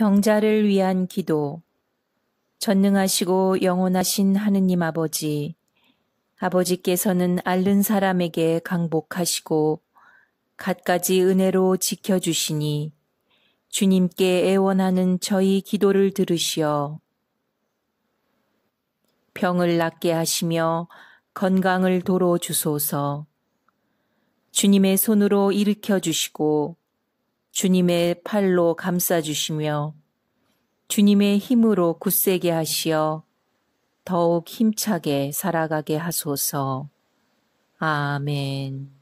병자를 위한 기도. 전능하시고 영원하신 하느님 아버지, 아버지께서는 앓는 사람에게 강복하시고 갖가지 은혜로 지켜주시니 주님께 애원하는 저희 기도를 들으시어 병을 낫게 하시며 건강을 도로 주소서 주님의 손으로 일으켜 주시고 주님의 팔로 감싸주시며 주님의 힘으로 굳세게 하시어 더욱 힘차게 살아가게 하소서. 아멘.